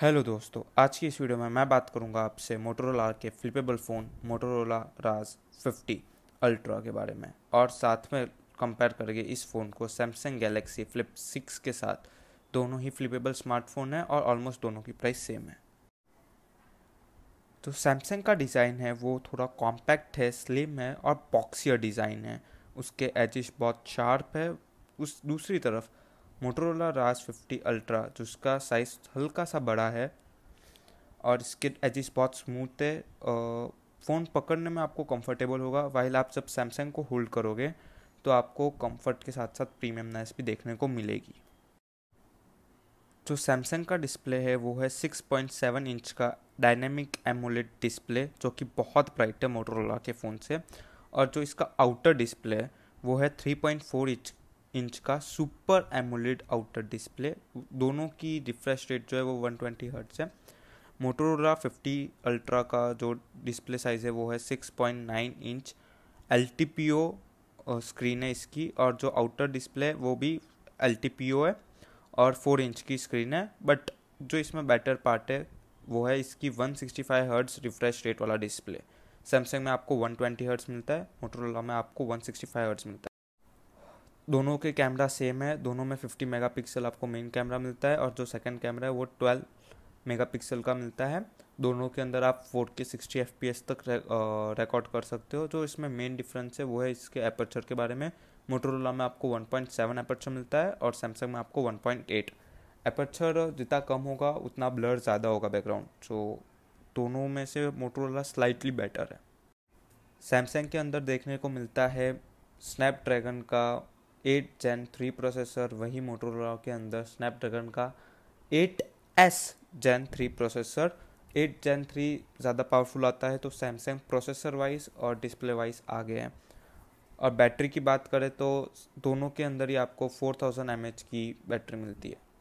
hello दोस्तों आज की इस वीडियो में मैं बात करूंगा आपसे मोटोरोला के flippable phone Motorola razr 50 ultra के बारे में और साथ में कंपेयर करके इस फ़ोन को सैमसंग गैलेक्सी फ्लिप 6 के साथ दोनों ही फ्लिपेबल स्मार्टफोन है और ऑलमोस्ट दोनों की प्राइस सेम है तो सैमसंग का डिज़ाइन है वो थोड़ा कॉम्पैक्ट है स्लिम है और बॉक्सियर डिज़ाइन है उसके एजिश बहुत शार्प है उस दूसरी तरफ मोटरोला रास 50 अल्ट्रा जिसका साइज़ हल्का सा बड़ा है और इसके एजिस बहुत स्मूथ है फ़ोन पकड़ने में आपको कंफर्टेबल होगा वाइल आप जब सैमसंग को होल्ड करोगे तो आपको कंफर्ट के साथ साथ प्रीमियम नाइस भी देखने को मिलेगी जो सैमसंग का डिस्प्ले है वो है 6.7 इंच का डायनेमिक एमोलेड डिस्प्ले जो कि बहुत ब्राइट है मोटरोला के फ़ोन से और जो इसका आउटर डिस्प्ले है वो है 3.4 इंच इंच का सुपर एमोलेड आउटर डिस्प्ले दोनों की रिफ्रेश रेट जो है वो 120 ट्वेंटी हर्ट्स है मोटोरोला 50 अल्ट्रा का जो डिस्प्ले साइज़ है वो है 6.9 इंच एल स्क्रीन है इसकी और जो आउटर डिस्प्ले वो भी एल है और 4 इंच की स्क्रीन है बट जो इसमें बेटर पार्ट है वो है इसकी 165 sixty five hertz refresh rate वाला डिस्प्ले सैमसंग में आपको 120 हर्ट्स मिलता है मोटोरोला में आपको 165 हर्ट्स मिलता है दोनों के कैमरा सेम है दोनों में 50 मेगापिक्सल आपको मेन कैमरा मिलता है और जो सेकंड कैमरा है वो 12 मेगापिक्सल का मिलता है दोनों के अंदर आप फोर के सिक्सटी एफ तक रिकॉर्ड कर सकते हो जो इसमें मेन डिफरेंस है वो है इसके एपर्चर के बारे में मोटोरोला में आपको 1.7 एपर्चर मिलता है और सैमसंग में आपको 1.8 एपर्चर जितना कम होगा उतना ब्लर ज़्यादा होगा बैकग्राउंड सो दोनों में से मोटोरोला स्लाइटली बेटर है सैमसंग के अंदर देखने को मिलता है स्नैपड्रैगन का एट जैन थ्री प्रोसेसर वही मोटोरोला के अंदर स्नैपड्रैगन का eight S gen three processor eight gen three ज़्यादा पावरफुल आता है तो सैमसंग प्रोसेसर वाइज और डिस्प्ले वाइज आ गए हैं और बैटरी की बात करें तो दोनों के अंदर ही आपको फोर थाउजेंड एम एच की बैटरी मिलती है